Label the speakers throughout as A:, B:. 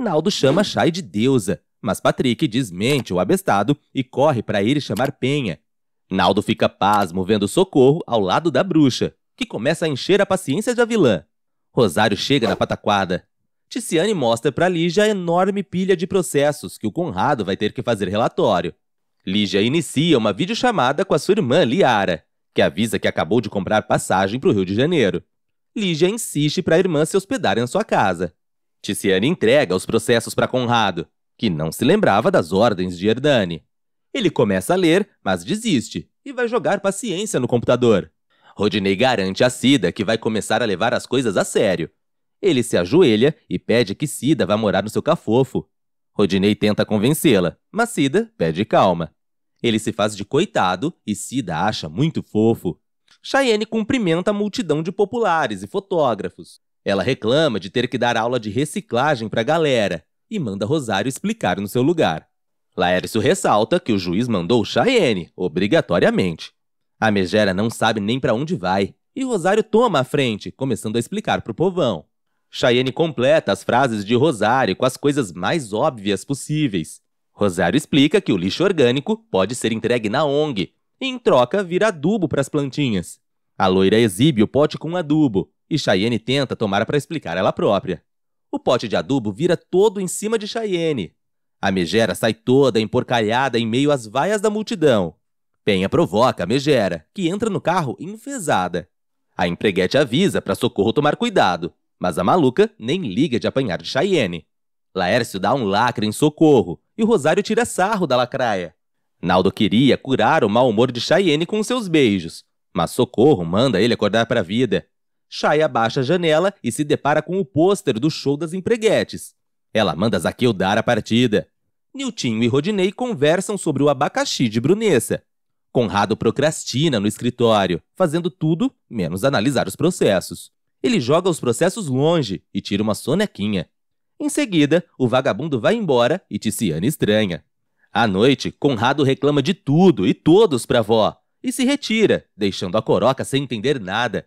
A: Naldo chama Chay de deusa, mas Patrick desmente o abestado e corre para ele chamar Penha. Naldo fica pasmo vendo Socorro ao lado da bruxa, que começa a encher a paciência de vilã. Rosário chega na pataquada. Ticiane mostra para Lígia a enorme pilha de processos que o Conrado vai ter que fazer relatório. Lígia inicia uma videochamada com a sua irmã Liara, que avisa que acabou de comprar passagem para o Rio de Janeiro. Lígia insiste para a irmã se hospedar em sua casa. Tiziane entrega os processos para Conrado, que não se lembrava das ordens de Erdani. Ele começa a ler, mas desiste e vai jogar paciência no computador. Rodinei garante a Cida que vai começar a levar as coisas a sério. Ele se ajoelha e pede que Cida vá morar no seu cafofo. Rodinei tenta convencê-la, mas Cida pede calma. Ele se faz de coitado e Cida acha muito fofo. Chaiane cumprimenta a multidão de populares e fotógrafos. Ela reclama de ter que dar aula de reciclagem para a galera e manda Rosário explicar no seu lugar. Laércio ressalta que o juiz mandou Chayenne, obrigatoriamente. A megera não sabe nem para onde vai e Rosário toma a frente, começando a explicar pro povão. Chayenne completa as frases de Rosário com as coisas mais óbvias possíveis. Rosário explica que o lixo orgânico pode ser entregue na ONG e, em troca, vira adubo para as plantinhas. A loira exibe o pote com adubo e Cheyenne tenta tomar para explicar ela própria. O pote de adubo vira todo em cima de Cheyenne. A megera sai toda emporcalhada em meio às vaias da multidão. Penha provoca a megera, que entra no carro enfesada. A empreguete avisa para Socorro tomar cuidado, mas a maluca nem liga de apanhar de Cheyenne. Laércio dá um lacre em Socorro e o Rosário tira sarro da lacraia. Naldo queria curar o mau humor de Cheyenne com seus beijos, mas Socorro manda ele acordar para a vida Shai abaixa a janela e se depara com o pôster do show das empreguetes. Ela manda Zaqueu dar a partida. Niltinho e Rodinei conversam sobre o abacaxi de Brunessa. Conrado procrastina no escritório, fazendo tudo menos analisar os processos. Ele joga os processos longe e tira uma sonequinha. Em seguida, o vagabundo vai embora e Ticiane estranha. À noite, Conrado reclama de tudo e todos para vó e se retira, deixando a coroca sem entender nada.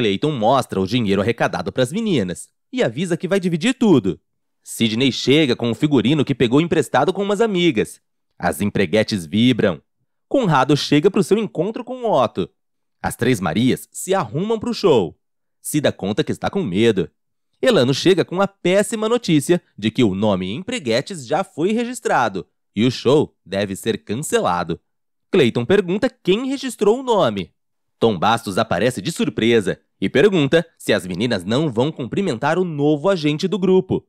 A: Clayton mostra o dinheiro arrecadado para as meninas e avisa que vai dividir tudo. Sidney chega com um figurino que pegou emprestado com umas amigas. As empreguetes vibram. Conrado chega para o seu encontro com Otto. As três Marias se arrumam para o show. dá conta que está com medo. Elano chega com a péssima notícia de que o nome Empreguetes já foi registrado e o show deve ser cancelado. Clayton pergunta quem registrou o nome. Tom Bastos aparece de surpresa e pergunta se as meninas não vão cumprimentar o novo agente do grupo.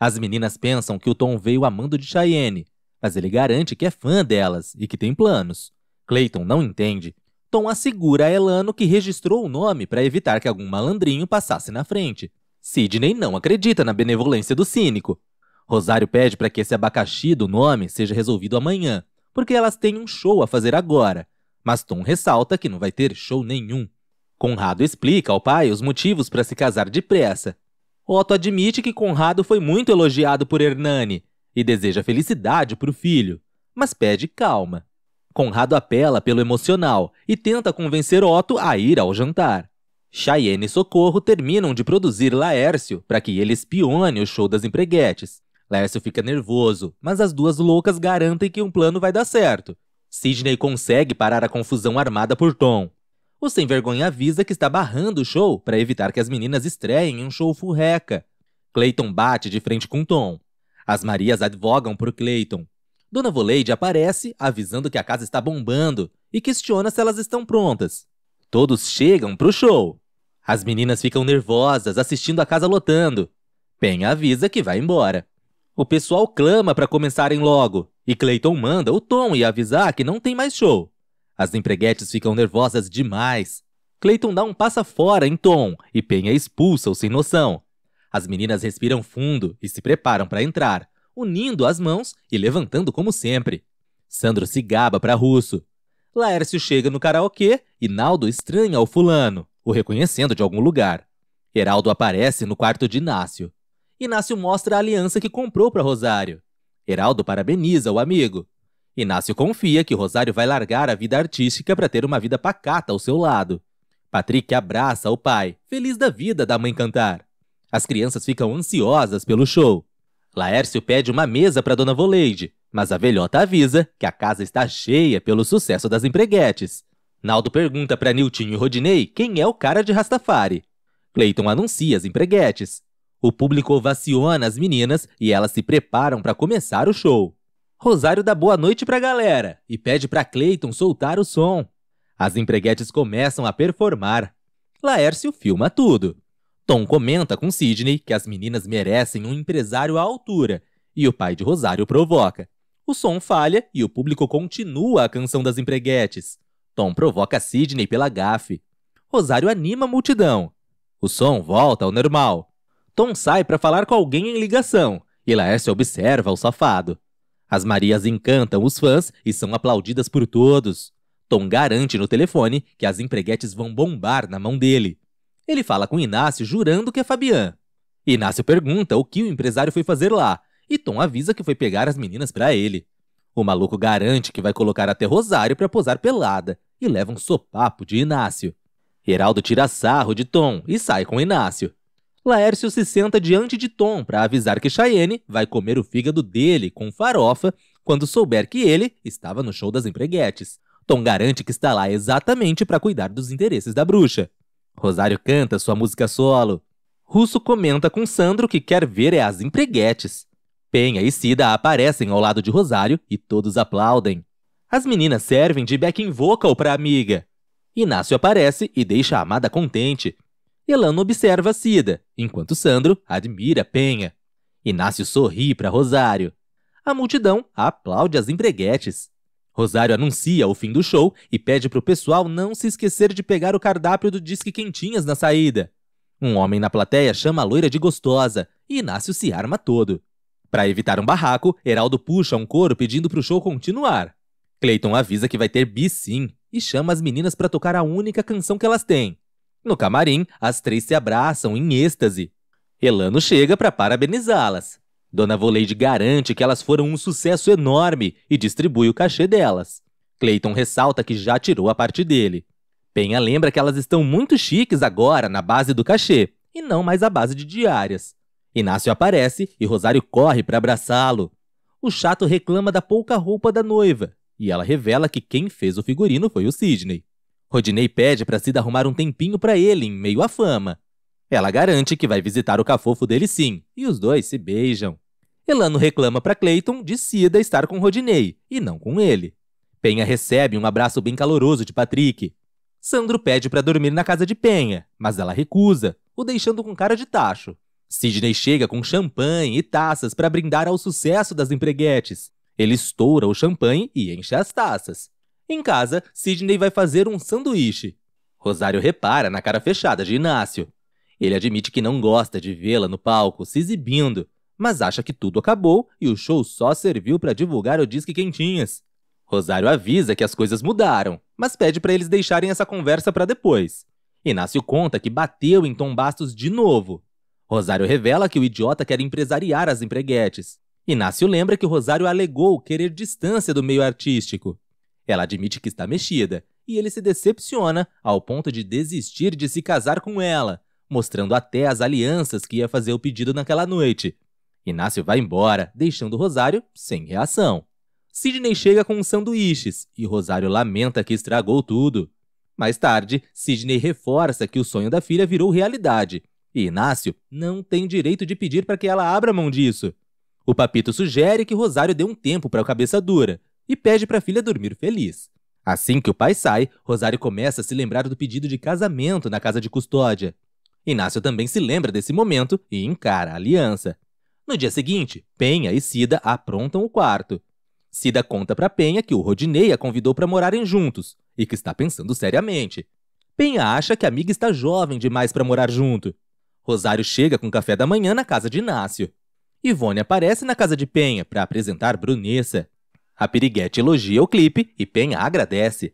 A: As meninas pensam que o Tom veio amando de Cheyenne, mas ele garante que é fã delas e que tem planos. Clayton não entende. Tom assegura a Elano que registrou o nome para evitar que algum malandrinho passasse na frente. Sidney não acredita na benevolência do cínico. Rosário pede para que esse abacaxi do nome seja resolvido amanhã, porque elas têm um show a fazer agora mas Tom ressalta que não vai ter show nenhum. Conrado explica ao pai os motivos para se casar depressa. Otto admite que Conrado foi muito elogiado por Hernani e deseja felicidade para o filho, mas pede calma. Conrado apela pelo emocional e tenta convencer Otto a ir ao jantar. Cheyenne e Socorro terminam de produzir Laércio para que ele espione o show das empreguetes. Laércio fica nervoso, mas as duas loucas garantem que um plano vai dar certo Sidney consegue parar a confusão armada por Tom. O sem-vergonha avisa que está barrando o show para evitar que as meninas estreiem um show furreca. Clayton bate de frente com Tom. As Marias advogam por Clayton. Dona Voleide aparece, avisando que a casa está bombando e questiona se elas estão prontas. Todos chegam pro show. As meninas ficam nervosas, assistindo a casa lotando. Pen avisa que vai embora. O pessoal clama para começarem logo, e Clayton manda o Tom e avisar que não tem mais show. As empreguetes ficam nervosas demais. Clayton dá um passa fora em Tom e Penha expulsa o sem noção. As meninas respiram fundo e se preparam para entrar, unindo as mãos e levantando como sempre. Sandro se gaba para Russo. Laércio chega no karaokê e Naldo estranha o fulano, o reconhecendo de algum lugar. Heraldo aparece no quarto de Inácio. Inácio mostra a aliança que comprou para Rosário. Heraldo parabeniza o amigo. Inácio confia que Rosário vai largar a vida artística para ter uma vida pacata ao seu lado. Patrick abraça o pai, feliz da vida da mãe cantar. As crianças ficam ansiosas pelo show. Laércio pede uma mesa para Dona Voleide, mas a velhota avisa que a casa está cheia pelo sucesso das empreguetes. Naldo pergunta para Niltinho e Rodinei quem é o cara de Rastafari. Clayton anuncia as empreguetes. O público ovaciona as meninas e elas se preparam para começar o show. Rosário dá boa noite para a galera e pede para Clayton soltar o som. As empreguetes começam a performar. Laércio filma tudo. Tom comenta com Sidney que as meninas merecem um empresário à altura e o pai de Rosário provoca. O som falha e o público continua a canção das empreguetes. Tom provoca Sidney pela gafe. Rosário anima a multidão. O som volta ao normal. Tom sai para falar com alguém em ligação e Laércio observa o safado. As Marias encantam os fãs e são aplaudidas por todos. Tom garante no telefone que as empreguetes vão bombar na mão dele. Ele fala com Inácio jurando que é Fabian. Inácio pergunta o que o empresário foi fazer lá e Tom avisa que foi pegar as meninas para ele. O maluco garante que vai colocar até Rosário para posar pelada e leva um sopapo de Inácio. Heraldo tira sarro de Tom e sai com Inácio. Laércio se senta diante de Tom para avisar que Cheyenne vai comer o fígado dele com farofa quando souber que ele estava no show das empreguetes. Tom garante que está lá exatamente para cuidar dos interesses da bruxa. Rosário canta sua música solo. Russo comenta com Sandro que quer ver é as empreguetes. Penha e Cida aparecem ao lado de Rosário e todos aplaudem. As meninas servem de backing vocal para a amiga. Inácio aparece e deixa a amada contente, Elano observa Cida, enquanto Sandro admira Penha. Inácio sorri para Rosário. A multidão aplaude as empreguetes. Rosário anuncia o fim do show e pede para o pessoal não se esquecer de pegar o cardápio do Disque Quentinhas na saída. Um homem na plateia chama a loira de gostosa e Inácio se arma todo. Para evitar um barraco, Heraldo puxa um coro pedindo para o show continuar. Clayton avisa que vai ter bis sim e chama as meninas para tocar a única canção que elas têm, no camarim, as três se abraçam em êxtase. Elano chega para parabenizá-las. Dona Voleide garante que elas foram um sucesso enorme e distribui o cachê delas. Clayton ressalta que já tirou a parte dele. Penha lembra que elas estão muito chiques agora na base do cachê e não mais à base de diárias. Inácio aparece e Rosário corre para abraçá-lo. O chato reclama da pouca roupa da noiva e ela revela que quem fez o figurino foi o Sidney. Rodinei pede para Cida arrumar um tempinho para ele em meio à fama. Ela garante que vai visitar o cafofo dele sim, e os dois se beijam. Elano reclama para Clayton de Cida estar com Rodinei e não com ele. Penha recebe um abraço bem caloroso de Patrick. Sandro pede para dormir na casa de Penha, mas ela recusa, o deixando com cara de tacho. Sidney chega com champanhe e taças para brindar ao sucesso das empreguetes. Ele estoura o champanhe e enche as taças. Em casa, Sidney vai fazer um sanduíche. Rosário repara na cara fechada de Inácio. Ele admite que não gosta de vê-la no palco se exibindo, mas acha que tudo acabou e o show só serviu para divulgar o Disque Quentinhas. Rosário avisa que as coisas mudaram, mas pede para eles deixarem essa conversa para depois. Inácio conta que bateu em Tom Bastos de novo. Rosário revela que o idiota quer empresariar as empreguetes. Inácio lembra que Rosário alegou querer distância do meio artístico. Ela admite que está mexida e ele se decepciona ao ponto de desistir de se casar com ela, mostrando até as alianças que ia fazer o pedido naquela noite. Inácio vai embora, deixando Rosário sem reação. Sidney chega com sanduíches e Rosário lamenta que estragou tudo. Mais tarde, Sidney reforça que o sonho da filha virou realidade e Inácio não tem direito de pedir para que ela abra mão disso. O papito sugere que Rosário dê um tempo para a cabeça dura, e pede para a filha dormir feliz. Assim que o pai sai, Rosário começa a se lembrar do pedido de casamento na casa de custódia. Inácio também se lembra desse momento e encara a aliança. No dia seguinte, Penha e Cida aprontam o quarto. Cida conta para Penha que o Rodinei a convidou para morarem juntos e que está pensando seriamente. Penha acha que a amiga está jovem demais para morar junto. Rosário chega com café da manhã na casa de Inácio. Ivone aparece na casa de Penha para apresentar Brunessa. A Piriguete elogia o clipe e Penha agradece.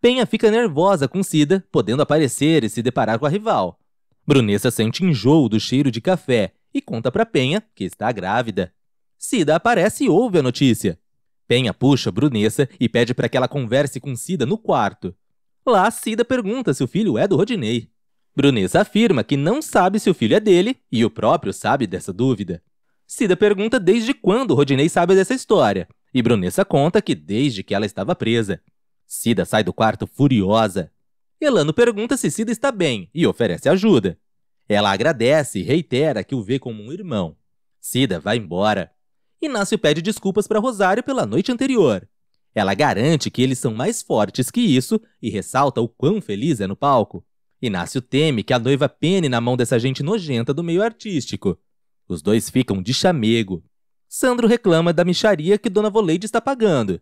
A: Penha fica nervosa com Cida, podendo aparecer e se deparar com a rival. Brunessa sente enjoo do cheiro de café e conta para Penha que está grávida. Cida aparece e ouve a notícia. Penha puxa Brunessa e pede para que ela converse com Cida no quarto. Lá, Cida pergunta se o filho é do Rodinei. Brunessa afirma que não sabe se o filho é dele e o próprio sabe dessa dúvida. Cida pergunta desde quando Rodinei sabe dessa história e Brunessa conta que desde que ela estava presa. Cida sai do quarto furiosa. Elano pergunta se Cida está bem e oferece ajuda. Ela agradece e reitera que o vê como um irmão. Cida vai embora. Inácio pede desculpas para Rosário pela noite anterior. Ela garante que eles são mais fortes que isso e ressalta o quão feliz é no palco. Inácio teme que a noiva pene na mão dessa gente nojenta do meio artístico. Os dois ficam de chamego. Sandro reclama da micharia que Dona Voleide está pagando.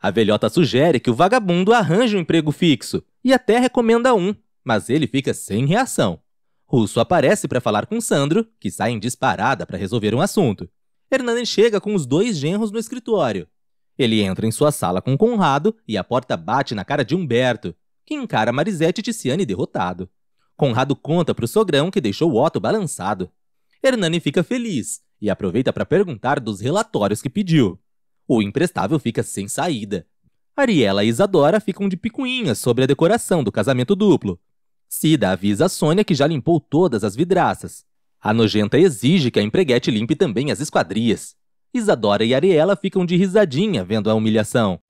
A: A velhota sugere que o vagabundo arranje um emprego fixo e até recomenda um, mas ele fica sem reação. Russo aparece para falar com Sandro, que sai em disparada para resolver um assunto. Hernani chega com os dois genros no escritório. Ele entra em sua sala com Conrado e a porta bate na cara de Humberto, que encara Marisete e Ticiane derrotado. Conrado conta para o sogrão que deixou o Otto balançado. Hernani fica feliz e aproveita para perguntar dos relatórios que pediu. O imprestável fica sem saída. Ariela e Isadora ficam de picuinhas sobre a decoração do casamento duplo. Cida avisa a Sônia que já limpou todas as vidraças. A nojenta exige que a empreguete limpe também as esquadrias. Isadora e Ariela ficam de risadinha vendo a humilhação.